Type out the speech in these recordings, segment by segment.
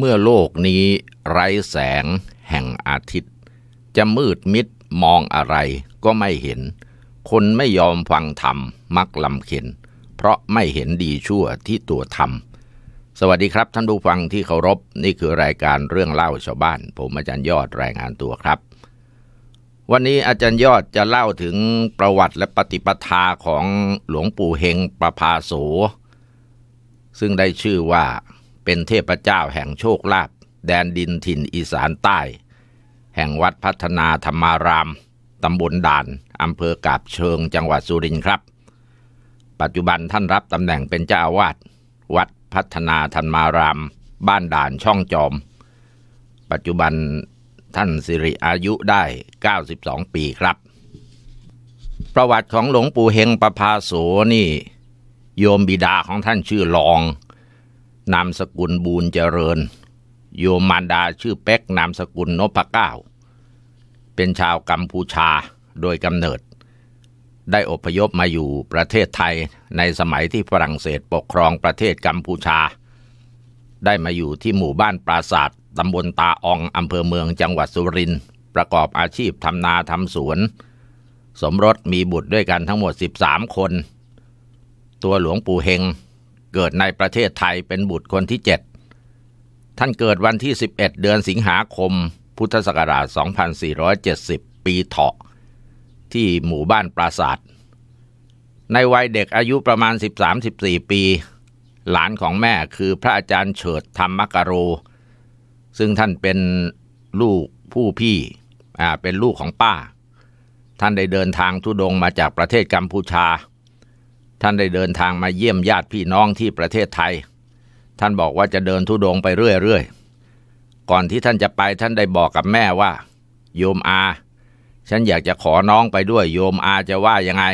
เมื่อโลกนี้ไร้แสงแห่งอาทิตย์ จะมืดมิดมองอะไรก็ไม่เห็น คนไม่ยอมฟังธรรมมักลำเข็น เพราะไม่เห็นดีชั่วที่ตัวธรรม สวัสดีครับท่านผู้ฟังที่เคารพนี่คือรายการเรื่องเล่าชาวบ้าน ผมอาจารย์ยอดรายงานตัวครับ วันนี้อาจารย์ยอดจะเล่าถึงประวัติและปฏิปทาของหลวงปู่เฮงประภาโส ซึ่งได้ชื่อว่าเป็นเทพเจ้าแห่งโชคลาภแดนดินถิ่นอีสานใต้ แห่งวัดพัฒนาธรรมาราม ตำบลด่านอำเภอกาบเชิงจังหวัดสุรินทร์ครับ ปัจจุบันท่านรับตำแหน่งเป็นเจ้าอาวาสวัดพัฒนาธรรมาราม บ้านด่านช่องจอม ปัจจุบันท่านสิริอายุได้ 92 ปีครับ ประวัติของหลวงปู่เฮงประภาโสนี่ โยมบิดาของท่านชื่อลองนามสกุลบูญเจริญ โยมารดาชื่อเป็กนามสกุลนพเก้าเป็นชาวกัมพูชาโดยกำเนิด ได้อพยพมาอยู่ประเทศไทยในสมัยที่ฝรั่งเศสปกครองประเทศกัมพูชา ได้มาอยู่ที่หมู่บ้านปราศาสตร์ตำบลตาอองอำเภอเมืองจังหวัดสุรินทร์ประกอบอาชีพทำนาทำสวน สมรสมีบุตรด้วยกันทั้งหมด 13 คน ตัวหลวงปู่เฮงเกิดในประเทศไทยเป็นบุตรคนที่ 7 ท่านเกิดวันที่ 11 เดือนสิงหาคม พุทธศักราช 2470 ปีเถาะ ที่หมู่บ้านปราศาสตร์ในวัยเด็กอายุประมาณ 13-14 ปี หลานของแม่คือพระอาจารย์เฉิดธรรมกโร ซึ่งท่านเป็นลูกผู้พี่ อ่า เป็นลูกของป้า ท่านได้เดินทางทุดงมาจากประเทศกัมพูชาท่านได้เดินทางมาเยี่ยมญาติพี่น้องที่ประเทศไทย ท่านบอกว่าจะเดินทุดงไปเรื่อยๆ ก่อนที่ท่านจะไปท่านได้บอกกับแม่ว่า โยมอา ฉันอยากจะขอน้องไปด้วยโยมอาจะว่ายังไง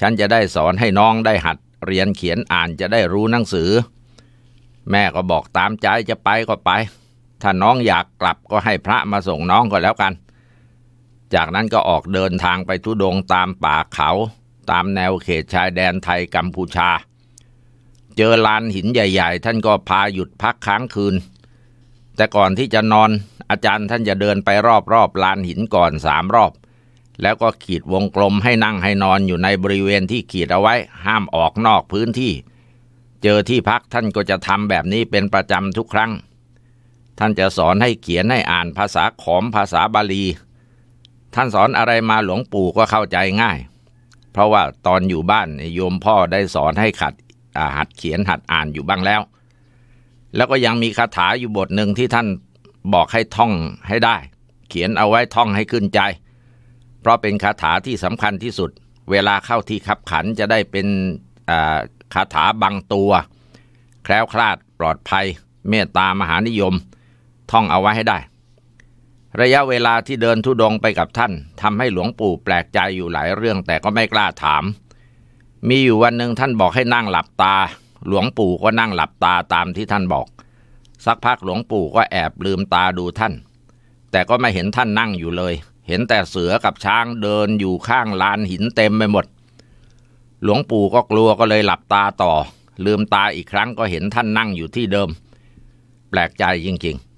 ฉันจะได้สอนให้น้องได้หัดเรียนเขียนอ่านจะได้รู้หนังสือ แม่ก็บอกตามใจจะไปก็ไป ถ้าน้องอยากกลับก็ให้พระมาส่งน้องก็แล้วกัน จากนั้นก็ออกเดินทางไปทุดงตามป่าเขาตามแนวเขตชายแดนไทยกัมพูชา เจอลานหินใหญ่ ๆ ท่านก็พาหยุดพักค้างคืน แต่ก่อนที่จะนอน อาจารย์ท่านจะเดินไปรอบๆลานหินก่อนสามรอบ แล้วก็ขีดวงกลมให้นั่งให้นอนอยู่ในบริเวณที่ขีดเอาไว้ห้ามออกนอกพื้นที่ เจอที่พักท่านก็จะทำแบบนี้เป็นประจำทุกครั้ง ท่านจะสอนให้เขียนให้อ่านภาษาขอมภาษาบาลี ท่านสอนอะไรมาหลวงปู่ก็เข้าใจง่ายเพราะว่าตอนอยู่บ้านโยมพ่อได้สอนให้ขัดหัดเขียนหัดอ่านอยู่บ้างแล้ว แล้วก็ยังมีคาถาอยู่บทหนึ่งที่ท่านบอกให้ท่องให้ได้ เขียนเอาไว้ท่องให้ขึ้นใจ เพราะเป็นคาถาที่สำคัญที่สุด เวลาเข้าที่ขับขันจะได้เป็นคาถาบังตัว แคล้วคลาดปลอดภัยเมตตามหานิยมท่องเอาไว้ให้ได้ระยะเวลาที่เดินทุดงไปกับท่านทำให้หลวงปู่แปลกใจอยู่หลายเรื่องแต่ก็ไม่กล้าถาม มีอยู่วันหนึ่งท่านบอกให้นั่งหลับตา หลวงปู่ก็นั่งหลับตาตามที่ท่านบอก สักพักหลวงปู่ก็แอบลืมตาดูท่าน แต่ก็ไม่เห็นท่านนั่งอยู่เลย เห็นแต่เสือกับช้างเดินอยู่ข้างลานหินเต็มไปหมด หลวงปู่ก็กลัวก็เลยหลับตาต่อ ลืมตาอีกครั้งก็เห็นท่านนั่งอยู่ที่เดิม แปลกใจจริงๆ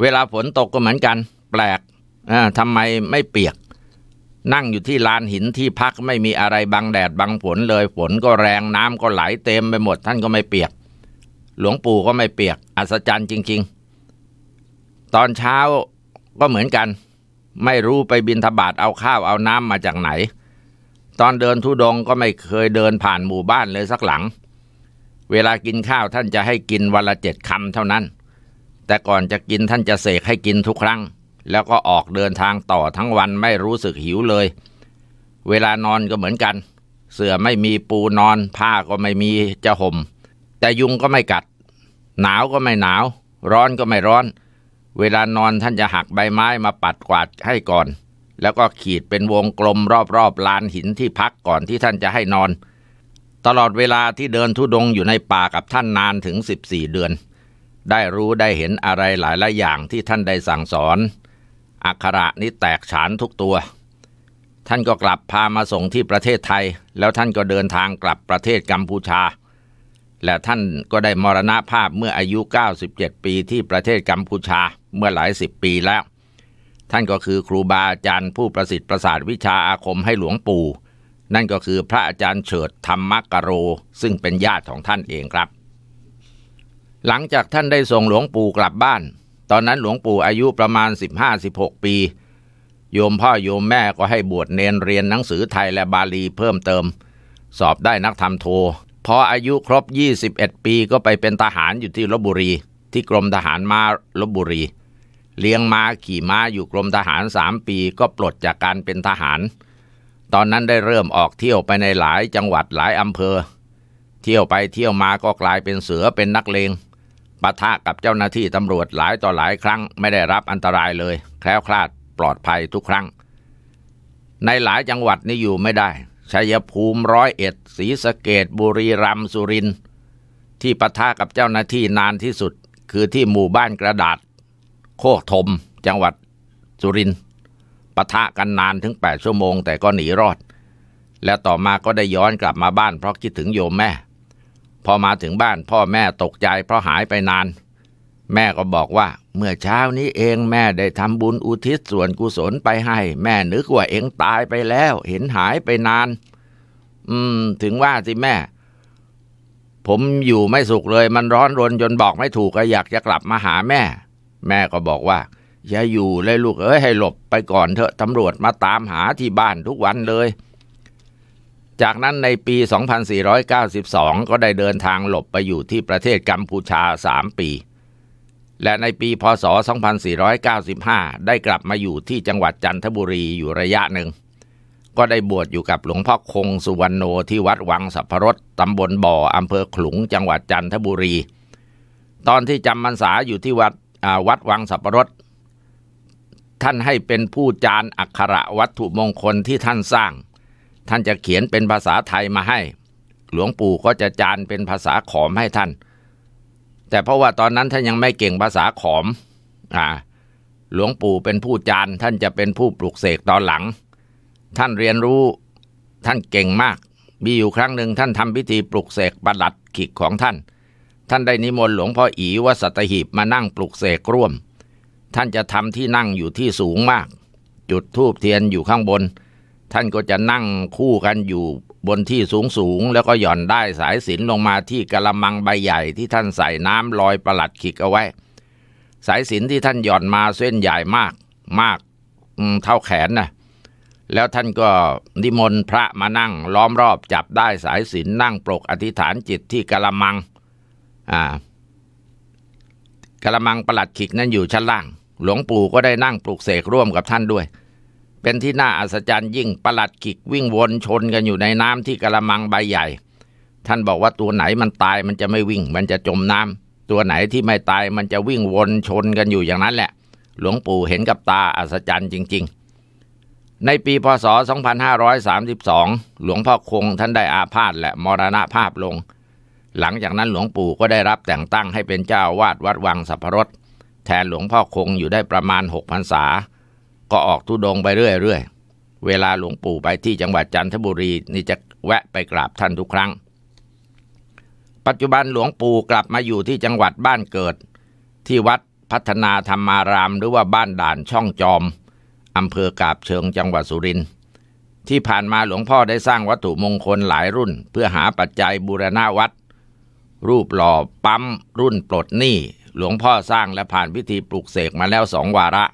เวลาฝนตกก็เหมือนกัน แปลกทำไมไม่เปียก นั่งอยู่ที่ลานหินที่พักไม่มีอะไร บังแดดบังฝนเลย ฝนก็แรงน้ำก็ไหลเต็มไปหมด ท่านก็ไม่เปียก หลวงปู่ก็ไม่เปียก อัศจรรย์จริง ๆ ตอนเช้าก็เหมือนกัน ไม่รู้ไปบินทบาทเอาข้าวเอาน้ำมาจากไหน ตอนเดินทุดงก็ไม่เคยเดินผ่านหมู่บ้านเลยสักหลัง เวลากินข้าวท่านจะให้กินวันละเจ็ดคำเท่านั้นแต่ก่อนจะกินท่านจะเสกให้กินทุกครั้ง แล้วก็ออกเดินทางต่อทั้งวันไม่รู้สึกหิวเลย เวลานอนก็เหมือนกัน เสื่อไม่มีปูนอน ผ้าก็ไม่มีจะหม่ม แต่ยุงก็ไม่กัด หนาวก็ไม่หนาวร้อนก็ไม่ร้อน เวลานอนท่านจะหักใบไม้มาปัดกวาดให้ก่อน แล้วก็ขีดเป็นวงกลมรอบๆลานหินที่พักก่อนที่ท่านจะให้นอน ตลอดเวลาที่เดินทุดงอยู่ในป่ากับท่านนานถึง 14 เดือนได้รู้ได้เห็นอะไรหลายหลายอย่างที่ท่านได้สั่งสอนอักขระนี้แตกฉานทุกตัว ท่านก็กลับพามาส่งที่ประเทศไทยแล้วท่านก็เดินทางกลับประเทศกัมพูชา และท่านก็ได้มรณภาพเมื่ออายุ 97 ปีที่ประเทศกัมพูชาเมื่อหลายสิบปีแล้ว ท่านก็คือครูบาอาจารย์ผู้ประสิทธิ์ประสาทวิชาอาคมให้หลวงปู่ นั่นก็คือพระอาจารย์เฉิดธรรมกโร ซึ่งเป็นญาติของท่านเองครับหลังจากท่านได้ส่งหลวงปู่กลับบ้าน ตอนนั้นหลวงปู่อายุประมาณ 15-16 ปี โยมพ่อโยมแม่ก็ให้บวชเนนเรียนหนังสือไทยและบาลีเพิ่มเติม สอบได้นักธรรมโท พออายุครบ 21 ปีก็ไปเป็นทหารอยู่ที่ลบบุรี ที่กรมทหารมาลบบุรี เลี้ยงม้าขี่ม้าอยู่กรมทหารสามปีก็ปลดจากการเป็นทหาร ตอนนั้นได้เริ่มออกเที่ยวไปในหลายจังหวัดหลายอำเภอ เที่ยวไปเที่ยวมาก็กลายเป็นเสือเป็นนักเลงปะทะกับเจ้าหน้าที่ตำรวจหลายต่อหลายครั้งไม่ได้รับอันตรายเลยแคล้วคลาด ปลอดภัยทุกครั้ง ในหลายจังหวัดนี่อยู่ไม่ได้ชัยภูมิร้อยเอ็ดศรีสะเกดบุรีรัมย์สุรินทร์ที่ปะทะกับเจ้าหน้าที่นานที่สุด คือที่หมู่บ้านกระดาษ โคกทมจังหวัดสุรินทร์ปะทะกันนานถึง8ชั่วโมง แต่ก็หนีรอด และต่อมาก็ได้ย้อนกลับมาบ้านเพราะคิดถึงโยมแม่พอมาถึงบ้านพ่อแม่ตกใจเพราะหายไปนาน แม่ก็บอกว่าเมื่อเช้านี้เองแม่ได้ทำบุญอุทิศส่วนกุศลไปให้ แม่นึกว่าเองตายไปแล้วเห็นหายไปนาน อืม ถึงว่าสิแม่ ผมอยู่ไม่สุขเลยมันร้อนรนจนบอกไม่ถูกก็อยากจะกลับมาหาแม่ แม่ก็บอกว่า อย่าอยู่เลยลูกเอ้ยให้หลบไปก่อนเถอะตำรวจมาตามหาที่บ้านทุกวันเลยจากนั้นในปี 2492 ก็ได้เดินทางหลบไปอยู่ที่ประเทศกัมพูชา 3 ปี และในปี พศ 2495 ได้กลับมาอยู่ที่จังหวัดจันทบุรีอยู่ระยะหนึ่ง ก็ได้บวชอยู่กับหลวงพ่อคง สุวรรณโนที่วัดวังสัพพรสตำบลบ่อ อำเภอขลุง จังหวัดจันทบุรี ตอนที่จำพรรษาอยู่ที่วัดวัดวังสัพพรสท่านให้เป็นผู้จารอักขระวัตถุมงคลที่ท่านสร้างท่านจะเขียนเป็นภาษาไทยมาให้ หลวงปู่ก็จะจานเป็นภาษาขอมให้ท่าน แต่เพราะว่าตอนนั้นท่านยังไม่เก่งภาษาขอมอ่าหลวงปู่เป็นผู้จานท่านจะเป็นผู้ปลุกเสกตอนหลัง ท่านเรียนรู้ ท่านเก่งมาก มีอยู่ครั้งหนึ่งท่านทำพิธีปลุกเสกประหลัดขิกของท่าน ท่านได้นิมนต์หลวงพ่ออีวัสตหีบมานั่งปลุกเสกร่วม ท่านจะทำที่นั่งอยู่ที่สูงมาก จุดทูบเทียนอยู่ข้างบนท่านก็จะนั่งคู่กันอยู่บนที่สูงสูง แล้วก็หย่อนได้สายสินลงมาที่กะละมังใบใหญ่ ที่ท่านใส่น้ำลอยประหลัดขิกเอาไว้ สายสินที่ท่านหย่อนมาเส้นใหญ่มากมากเท่าแขนนะแล้วท่านก็นิมนต์พระมานั่ง ล้อมรอบจับได้สายสินนั่งปลกอธิษฐานจิตที่กะละมังอ่ากละมังประหลัดขิกนั้นอยู่ชั้นล่าง หลวงปู่ก็ได้นั่งปลุกเสกร่วมกับท่านด้วยเป็นที่น่าอัศจรรย์ยิ่งประหลัดขิกวิ่งวนชนกันอยู่ในน้ำที่กระมังใบใหญ่ ท่านบอกว่าตัวไหนมันตายมันจะไม่วิ่ง มันจะจมน้ำตัวไหนที่ไม่ตายมันจะวิ่งวนชนกันอยู่อย่างนั้นแหละ หลวงปู่เห็นกับตาอัศจรรย์จริงๆ ในปีพศ 2532 หลวงพ่อคง ท่านได้อาพาธและมรณภาพลง หลังจากนั้นหลวงปู่ก็ได้รับแต่งตั้งให้เป็นเจ้าวาดวัดวังสัพพรสแทนหลวงพ่อคงอยู่ได้ประมาณ6พรรษาก็ออกทุดงไปเรื่อยๆ เวลาหลวงปู่ไปที่จังหวัดจันทบุรีนี่จะแวะไปกราบท่านทุกครั้ง ปัจจุบันหลวงปู่กลับมาอยู่ที่จังหวัดบ้านเกิด ที่วัดพัฒนาธรรมารามหรือว่าบ้านด่านช่องจอมอำเภอกาบเชิงจังหวัดสุรินทร์ที่ผ่านมาหลวงพ่อได้สร้างวัตถุมงคลหลายรุ่น เพื่อหาปัจจัยบูรณาวัด รูปหล่อปั๊มรุ่นปลดหนี้หลวงพ่อสร้างและผ่านพิธีปลุกเสกมาแล้วสองวาระ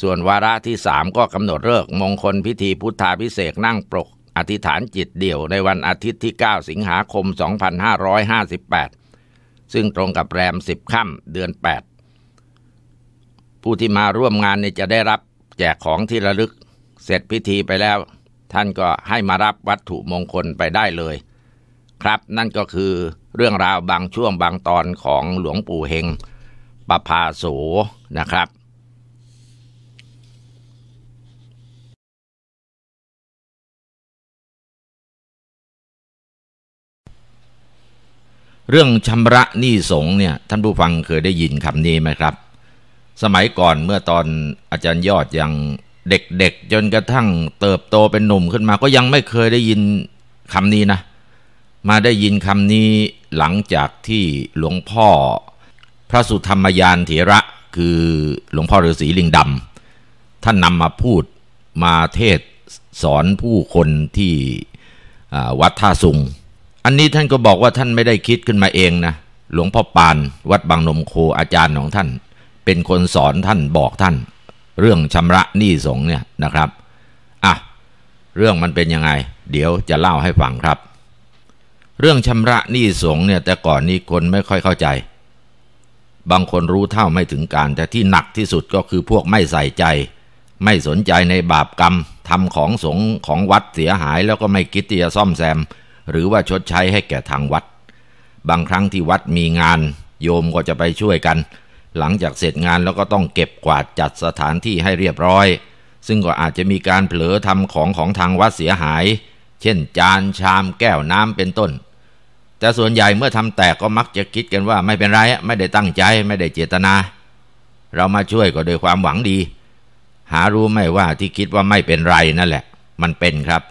ส่วนวาระที่สามก็กำหนดเลิกมงคลพิธีพุทธาพิเศษนั่งปรกอธิษฐานจิตเดี่ยวในวันอาทิตย์ที่ 9 สิงหาคม 2558 ซึ่งตรงกับแรม 10ค่ำเดือน 8 ผู้ที่มาร่วมงานนี่จะได้รับแจกของที่ระลึกเสร็จพิธีไปแล้ว ท่านก็ให้มารับวัตถุมงคลไปได้เลย ครับนั่นก็คือเรื่องราวบางช่วงบางตอนของหลวงปู่เฮงปภาโสนะครับเรื่องชำระหนี้สงเนี่ยท่านผู้ฟังเคยได้ยินคำนี้ไหมครับ สมัยก่อนเมื่อตอนอาจารย์ยอดยังเด็กๆจนกระทั่งเติบโตเป็นหนุ่มขึ้นมาก็ยังไม่เคยได้ยินคำนี้นะ มาได้ยินคำนี้หลังจากที่หลวงพ่อพระสุธรรมยานเถระคือหลวงพ่อฤาษีลิงดำท่านนำมาพูดมาเทศสอนผู้คนที่วัดท่าสุงอันนี้ท่านก็บอกว่าท่านไม่ได้คิดขึ้นมาเองนะ หลวงพ่อปานวัดบางนมโคอาจารย์ของท่าน เป็นคนสอนท่านบอกท่าน เรื่องชำระหนี้สงเนี่ยนะครับอ่ะเรื่องมันเป็นยังไง เดี๋ยวจะเล่าให้ฟังครับ เรื่องชำระหนี้สงเนี่ยแต่ก่อนนี้คนไม่ค่อยเข้าใจ บางคนรู้เท่าไม่ถึงการ แต่ที่หนักที่สุดก็คือพวกไม่ใส่ใจ ไม่สนใจในบาปกรรมทำของสงของวัดเสียหายแล้วก็ไม่คิดที่จะซ่อมแซมหรือว่าชดใช้ให้แก่ทางวัด บางครั้งที่วัดมีงาน โยมก็จะไปช่วยกัน หลังจากเสร็จงานแล้วก็ต้องเก็บกวาดจัดสถานที่ให้เรียบร้อย ซึ่งก็อาจจะมีการเผลอทำของของทางวัดเสียหาย เช่น จานชามแก้วน้ำเป็นต้น แต่ส่วนใหญ่เมื่อทำแตกก็มักจะคิดกันว่าไม่เป็นไรไม่ได้ตั้งใจไม่ได้เจตนา เรามาช่วยก็โดยความหวังดี หารู้ไม่ว่าที่คิดว่าไม่เป็นไรนั่นแหละ มันเป็นครับ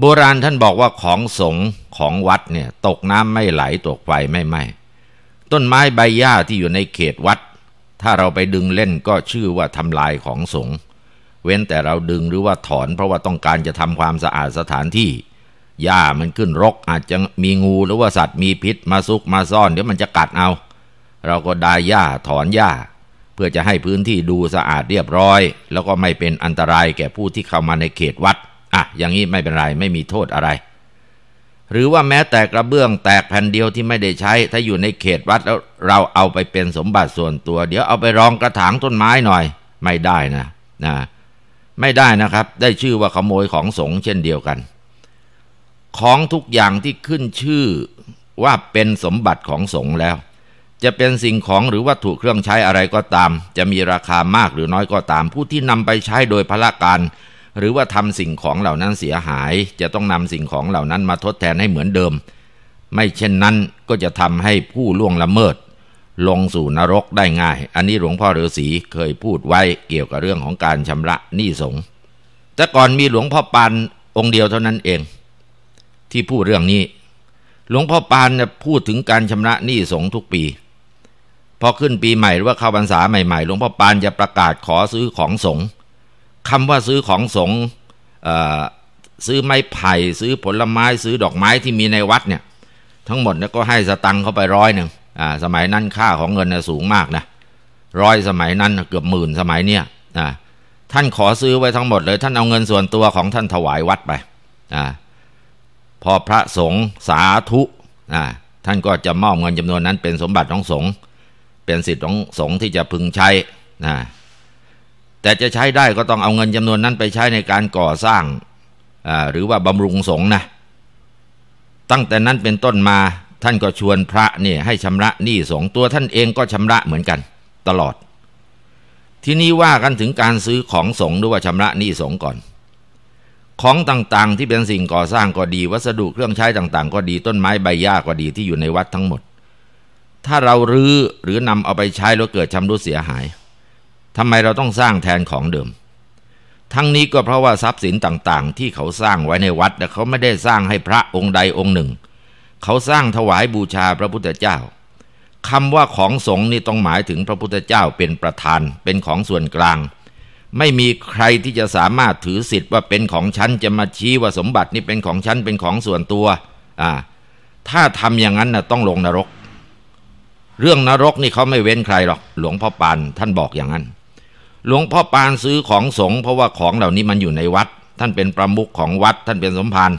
โบราณท่านบอกว่าของสงของวัดเนี่ยตกน้ำไม่ไหล ตกไฟไม่ไหม้ต้นไม้ใบหญ้าที่อยู่ในเขตวัด ถ้าเราไปดึงเล่นก็ชื่อว่าทำลายของสง เว้นแต่เราดึงหรือว่าถอน เพราะว่าต้องการจะทำความสะอาดสถานที่หญ้ามันขึ้นรกอาจจะมีงูหรือว่าสัตว์มีพิษมาซุกมาซ่อนเดี๋ยวมันจะกัดเอา เราก็ดายหญ้าถอนหญ้า เพื่อจะให้พื้นที่ดูสะอาดเรียบร้อย แล้วก็ไม่เป็นอันตรายแก่ผู้ที่เข้ามาในเขตวัดอ่ะอย่างนี้ไม่เป็นไรไม่มีโทษอะไร หรือว่าแม้แต่กระเบื้องแตกแผ่นเดียวที่ไม่ได้ใช้ถ้าอยู่ในเขตวัดแล้วเราเอาไปเป็นสมบัติส่วนตัว เดี๋ยวเอาไปรองกระถางต้นไม้หน่อย ไม่ได้นะนะ ไม่ได้นะครับได้ชื่อว่าขโมยของสงฆ์เช่นเดียวกัน ของทุกอย่างที่ขึ้นชื่อว่าเป็นสมบัติของสงฆ์แล้ว จะเป็นสิ่งของหรือวัตถุเครื่องใช้อะไรก็ตาม จะมีราคามากหรือน้อยก็ตามผู้ที่นำไปใช้โดยพละการหรือว่าทำสิ่งของเหล่านั้นเสียหาย จะต้องนำสิ่งของเหล่านั้นมาทดแทนให้เหมือนเดิม ไม่เช่นนั้นก็จะทำให้ผู้ล่วงละเมิด ลงสู่นรกได้ง่าย อันนี้หลวงพ่อฤาษีเคยพูดไว้เกี่ยวกับเรื่องของการชำระหนี้สงฆ์แต่ก่อนมีหลวงพ่อปานองค์เดียวเท่านั้นเอง ที่พูดเรื่องนี้ หลวงพ่อปานจะพูดถึงการชำระหนี้สงฆ์ทุกปี พอขึ้นปีใหม่หรือว่าเข้าพรรษาใหม่ๆ หลวงพ่อปานจะประกาศขอซื้อของสงฆ์คำว่าซื้อของสงฆ์ซื้อไม้ไผ่ซื้อผลไม้ซื้อดอกไม้ที่มีในวัดเนี่ยทั้งหมดเนี่ยก็ให้สตังค์เข้าไปร้อยหนึ่ง สมัยนั้นค่าของเงินน่ยสูงมากนะร้อยสมัยนั้นเกือบหมื่นสมัยเนี่ยท่านขอซื้อไว้ทั้งหมดเลยท่านเอาเงินส่วนตัวของท่านถวายวัดไปอพอพระสงฆ์สาธุท่านก็จะมอบเงินจำนวนนั้น เป็นสมบัติของสงฆ์เป็นสิทธิ์ของสงฆ์ที่จะพึงใช้นะแต่จะใช้ได้ก็ต้องเอาเงินจำนวนนั้นไปใช้ในการก่อสร้างหรือว่าบำรุงสงฆ์นะ ตั้งแต่นั้นเป็นต้นมาท่านก็ชวนพระเนี่ยให้ชำระ หนี้สงฆ์ตัวท่านเองก็ชำระเหมือนกันตลอด ที่นี่ว่ากันถึงการซื้อของสงฆ์ด้วยว่าชำระหนี้สงฆ์ก่อน ของต่างๆที่เป็นสิ่งก่อสร้างก็ดี วัสดุเครื่องใช้ต่างๆก็ดีต้นไม้ใบหญ้าก็ดีที่อยู่ในวัดทั้งหมด ถ้าเรารื้อหรือนำเอาไปใช้แล้วเกิดชำรุดเสียหายทำไมเราต้องสร้างแทนของเดิม ทั้งนี้ก็เพราะว่าทรัพย์สินต่างๆที่เขาสร้างไว้ในวัดเขาไม่ได้สร้างให้พระองค์ใดองค์หนึ่ง เขาสร้างถวายบูชาพระพุทธเจ้าคำว่าของสงฆ์นี่ต้องหมายถึงพระพุทธเจ้าเป็นประธาน เป็นของส่วนกลาง ไม่มีใครที่จะสามารถถือสิทธิ์ว่าเป็นของฉันจะมาชี้ว่าสมบัตินี่เป็นของฉันเป็นของส่วนตัวอ่าถ้าทำอย่างนั้นนะต้องลงนรก เรื่องนรกนี่เขาไม่เว้นใครหรอกหลวงพ่อปานท่านบอกอย่างนั้นหลวงพ่อปานซื้อของสงฆ์เพราะว่าของเหล่านี้มันอยู่ในวัด ท่านเป็นประมุขของวัดท่านเป็นสมภาร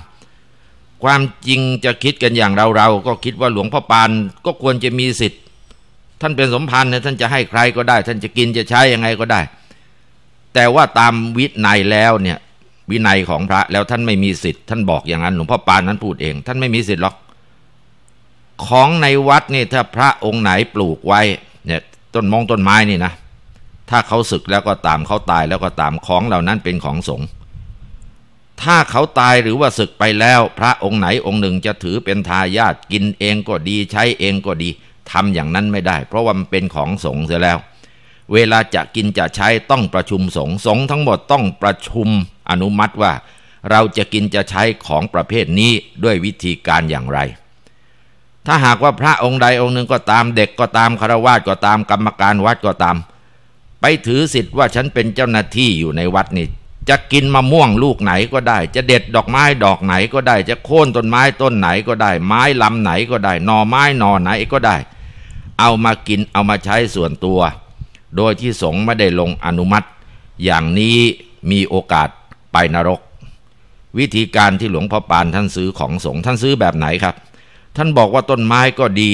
ความจริงจะคิดกันอย่างเราเราก็คิดว่าหลวงพ่อปานก็ควรจะมีสิทธิ์ ท่านเป็นสมภารเนี่ยท่านจะให้ใครก็ได้ ท่านจะกินจะใช้ยังไงก็ได้ แต่ว่าตามวินัยแล้วเนี่ย วินัยของพระแล้วท่านไม่มีสิทธิ์ท่านบอกอย่างนั้นหลวงพ่อปานนั้นพูดเอง ท่านไม่มีสิทธิ์หรอก ของในวัดนี่ถ้าพระองค์ไหนปลูกไว้เนี่ยต้นมองต้นไม้นี่นะถ้าเขาศึกแล้วก็ตามเขาตายแล้วก็ตามของเหล่านั้นเป็นของสงฆ์ ถ้าเขาตายหรือว่าศึกไปแล้ว พระองค์ไหนองค์หนึ่งจะถือเป็นทายาท กินเองก็ดีใช้เองก็ดี ทำอย่างนั้นไม่ได้ เพราะว่ามันเป็นของสงฆ์เสียแล้ว เวลาจะกินจะใช้ต้องประชุมสงฆ์ สงฆ์ทั้งหมดต้องประชุมอนุมัติว่า เราจะกินจะใช้ของประเภทนี้ด้วยวิธีการอย่างไร ถ้าหากว่าพระองค์ใดองค์หนึ่งก็ตามเด็กก็ตามคารวะก็ตามกรรมการวัดก็ตามไปถือสิทธิ์ว่าฉันเป็นเจ้าหน้าที่อยู่ในวัดนี่ จะกินมะม่วงลูกไหนก็ได้ จะเด็ดดอกไม้ดอกไหนก็ได้ จะโค่นต้นไม้ต้นไหนก็ได้ ไม้ลำไหนก็ได้หน่อไม้หน่อไหนก็ได้ เอามากินเอามาใช้ส่วนตัว โดยที่สงฆ์ไม่ได้ลงอนุมัติ อย่างนี้มีโอกาสไปนรก วิธีการที่หลวงพ่อปานท่านซื้อของสงฆ์ท่านซื้อแบบไหนครับ ท่านบอกว่าต้นไม้ก็ดี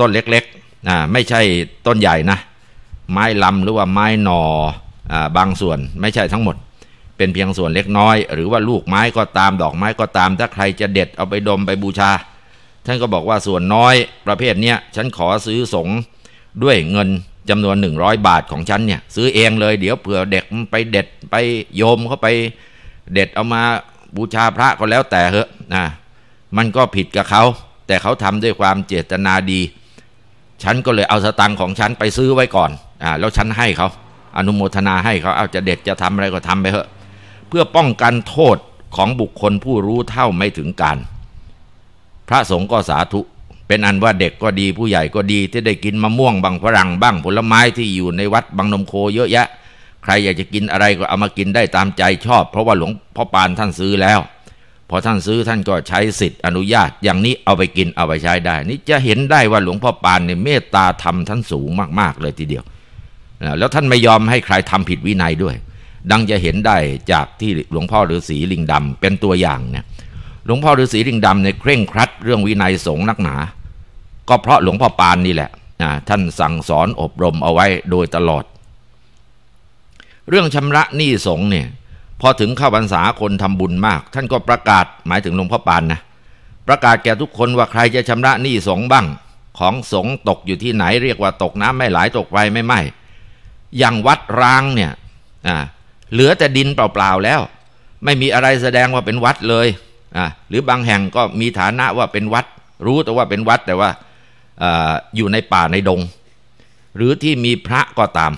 ต้นเล็กๆอ่าไม่ใช่ต้นใหญ่นะไม้ลำหรือว่าไม้หนออบางส่วนไม่ใช่ทั้งหมด เป็นเพียงส่วนเล็กน้อย หรือว่าลูกไม้ก็ตามดอกไม้ก็ตามถ้าใครจะเด็ดเอาไปดมไปบูชาท่านก็บอกว่าส่วนน้อยประเภทเนี้ยฉันขอซื้อสงด้วยเงินจำนวน 100 บาทของฉันเนี่ยซื้อเองเลย เดี๋ยวเผื่อเด็กไปเด็ดไปโยมเขาไปเด็ดเอามาบูชาพระก็แล้วแต่เหอะนะมันก็ผิดกับเขา แต่เขาทำด้วยความเจตนาดี ฉันก็เลยเอาสตังค์ของฉันไปซื้อไว้ก่อนอ่าแล้วฉันให้เขาอนุโมทนาให้เขาเอาจะเด็ดจะทำอะไรก็ทำไปเถอะเพื่อป้องกันโทษของบุคคลผู้รู้เท่าไม่ถึงการ พระสงฆ์ก็สาธุ เป็นอันว่าเด็กก็ดีผู้ใหญ่ก็ดี ที่ได้กินมะม่วงบางฝรั่งบ้างผลไม้ที่อยู่ในวัด บางนมโคเยอะแยะ ใครอยากจะกินอะไรก็เอามากินได้ตามใจชอบ เพราะว่าหลวงพ่อปานท่านซื้อแล้ว พอท่านซื้อท่านก็ใช้สิทธิ์อนุญาต อย่างนี้เอาไปกินเอาไปใช้ได้ นี่จะเห็นได้ว่าหลวงพ่อปานเนี่ยเมตตาธรรมท่านสูงมากๆเลยทีเดียวแล้วท่านไม่ยอมให้ใครทำผิดวินัยด้วย ดังจะเห็นได้จากที่หลวงพ่อฤาษีลิงดำเป็นตัวอย่างเนี่ย หลวงพ่อฤาษีลิงดำในเคร่งครัดเรื่องวินัยสงฆ์นักหนา ก็เพราะหลวงพ่อปานนี่แหละ ท่านสั่งสอนอบรมเอาไว้โดยตลอด เรื่องชำระหนี้สงฆ์เนี่ย พอถึงข้าวรรษาคนทำบุญมาก ท่านก็ประกาศหมายถึงหลวงพ่อปานนะ ประกาศแก่ทุกคนว่าใครจะชำระหนี้สงฆ์บ้าง ของสงฆ์ตกอยู่ที่ไหนเรียกว่าตกน้ำไม่ไหลตกไฟไม่ไหม้อย่างวัดร้างเนี่ยเหลือแต่ดินเปล่า ๆ แล้ว ไม่มีอะไรแสดงว่าเป็นวัดเลยหรือบางแห่งก็มีฐานะว่าเป็นวัด รู้แต่ว่าเป็นวัดแต่ว่าออยู่ในป่าในดง หรือที่มีพระก็ตาม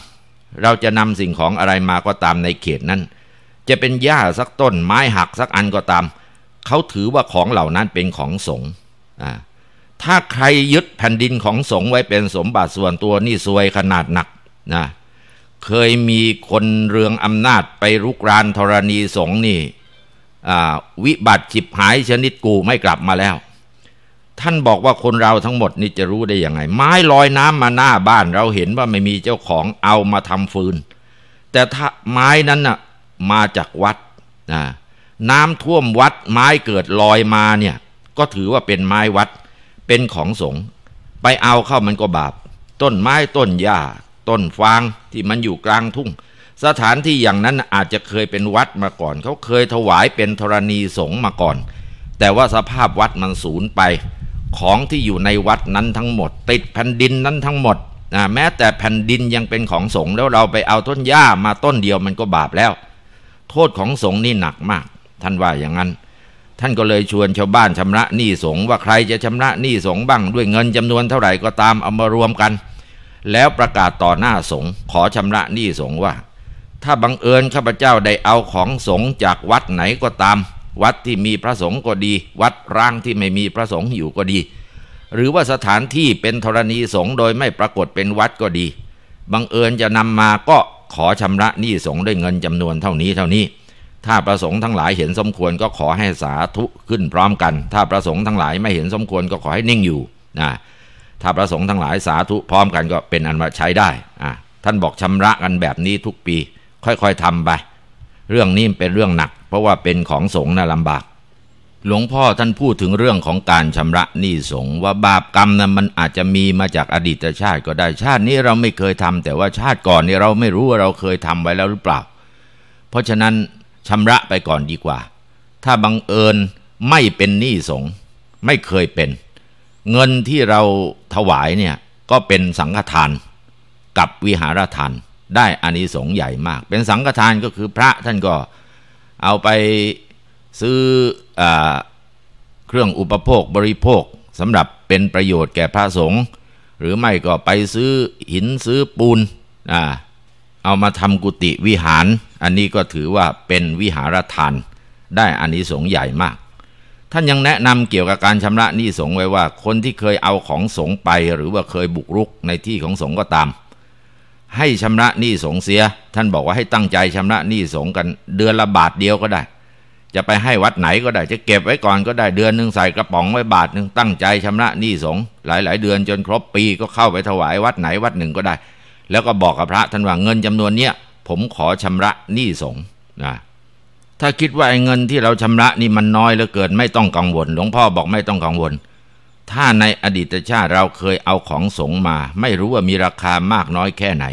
เราจะนำสิ่งของอะไรมาก็ตามในเขตนั้น จะเป็นหญ้าสักต้นไม้หักสักอันก็ตาม เขาถือว่าของเหล่านั้นเป็นของสงฆ์ถ้าใครยึดแผ่นดินของสงฆ์ไว้เป็นสมบัติส่วนตัวนี่ซวยขนาดหนักนะเคยมีคนเรืองอำนาจไปรุกรานธรณีสงนี่วิบัติฉิบหายชนิดกูไม่กลับมาแล้ว ท่านบอกว่าคนเราทั้งหมดนี่จะรู้ได้ยังไงไม้ลอยน้ำมาหน้าบ้าน เราเห็นว่าไม่มีเจ้าของเอามาทำฟืน แต่ถ้าไม้นั้นน่ะมาจากวัดนะน้ำท่วมวัดไม้เกิดลอยมาเนี่ยก็ถือว่าเป็นไม้วัดเป็นของสงไปเอาเข้ามันก็บาป ต้นไม้ต้นหญ้าต้นฟางที่มันอยู่กลางทุ่ง สถานที่อย่างนั้นอาจจะเคยเป็นวัดมาก่อนเขาเคยถวายเป็นธรณีสงฆ์มาก่อน แต่ว่าสภาพวัดมันสูญไป ของที่อยู่ในวัดนั้นทั้งหมด ติดแผ่นดินนั้นทั้งหมดแม้แต่แผ่นดินยังเป็นของสงฆ์แล้วเราไปเอาต้นหญ้ามาต้นเดียวมันก็บาปแล้ว โทษของสงฆ์นี่หนักมาก ท่านว่าอย่างนั้นท่านก็เลยชวนชาวบ้านชำระหนี้สงฆ์ว่าใครจะชำระหนี้สงฆ์บ้างด้วยเงินจำนวนเท่าไหร่ก็ตามเอามารวมกันแล้วประกาศต่อหน้าสงฆ์ขอชำระหนี้สงฆ์ว่า ถ้าบังเอิญข้าพเจ้าได้เอาของสงฆ์จากวัดไหนก็ตาม วัดที่มีพระสงฆ์ก็ดี วัดร้างที่ไม่มีพระสงฆ์อยู่ก็ดี หรือว่าสถานที่เป็นธรณีสงฆ์โดยไม่ปรากฏเป็นวัดก็ดีบังเอิญจะนำมาก็ขอชำระหนี้สงฆ์ด้วยเงินจำนวนเท่านี้เท่านี้ ถ้าประสงค์ทั้งหลายเห็นสมควรก็ขอให้สาธุขึ้นพร้อมกัน ถ้าประสงค์ทั้งหลายไม่เห็นสมควรก็ขอให้นิ่งอยู่นะถ้าประสงค์ทั้งหลายสาธุพร้อมกันก็เป็นอันว่าใช้ได้อ่าท่านบอกชำระกันแบบนี้ทุกปี ค่อยๆทำไป เรื่องนี้เป็นเรื่องหนัก เพราะว่าเป็นของสงฆ์น่ะลำบาก หลวงพ่อท่านพูดถึงเรื่องของการชำระหนี้สงฆ์ว่าบาปกรรมนั้นมันอาจจะมีมาจากอดีตชาติก็ได้ ชาตินี้เราไม่เคยทำ แต่ว่าชาติก่อนนี่เราไม่รู้ว่าเราเคยทำไว้แล้วหรือเปล่า เพราะฉะนั้นชำระไปก่อนดีกว่า ถ้าบังเอิญไม่เป็นหนี้สงฆ์ไม่เคยเป็นเงินที่เราถวายเนี่ยก็เป็นสังฆทานกับวิหารทานได้อานิสงส์ใหญ่มาก เป็นสังฆทานก็คือพระท่านก็เอาไปซื้ออเครื่องอุปโภคบริโภคสำหรับเป็นประโยชน์แก่พระสงฆ์หรือไม่ก็ไปซื้อหินซื้อปูนเอามาทำกุฏิวิหาร อันนี้ก็ถือว่าเป็นวิหารทานได้อานิสงส์ใหญ่มากท่านยังแนะนำเกี่ยวกับการชำระหนี้สงไว้ว่าคนที่เคยเอาของสงไปหรือว่าเคยบุกรุกในที่ของสงก็ตาม ให้ชำระหนี้สงเสีย ท่านบอกว่าให้ตั้งใจชำระหนี้สงกัน เดือนละบาทเดียวก็ได้ จะไปให้วัดไหนก็ได้ จะเก็บไว้ก่อนก็ได้เดือนหนึ่งใส่กระป๋องไว้บาทหนึ่งตั้งใจชำระหนี้สง หลาย ๆ เดือนจนครบปีก็เข้าไปถวายวัดไหนวัดหนึ่งก็ได้ แล้วก็บอกกับพระ ท่านว่าเงินจำนวนเนี้ยผมขอชำระหนี้สงนะถ้าคิดว่าไอ้เงินที่เราชำระนี่มันน้อยเหลือเกินไม่ต้องกังวล หลวงพ่อบอกไม่ต้องกังวล ถ้าในอดีตชาติเราเคยเอาของสงมาไม่รู้ว่ามีราคามากน้อยแค่ไหน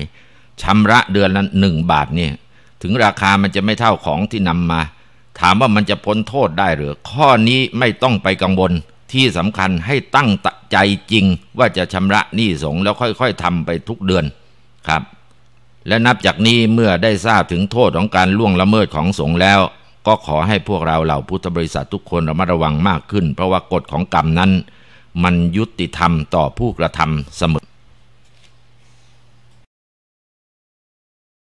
ชำระเดือนละหนึ่งบาทเนี่ยถึงราคามันจะไม่เท่าของที่นำมา ถามว่ามันจะพ้นโทษได้หรือข้อนี้ไม่ต้องไปกังวล ที่สำคัญให้ตั้งใจจริง ว่าจะชำระหนี้สงแล้วค่อยๆทำไปทุกเดือนครับและนับจากนี้เมื่อได้ทราบถึงโทษของการล่วงละเมิดของสงฆ์แล้ว ก็ขอให้พวกเราเหล่าพุทธบริษัททุกคนระมัดระวังมากขึ้น เพราะว่ากฎของกรรมนั้นมันยุติธรรมต่อผู้กระทำเสมอ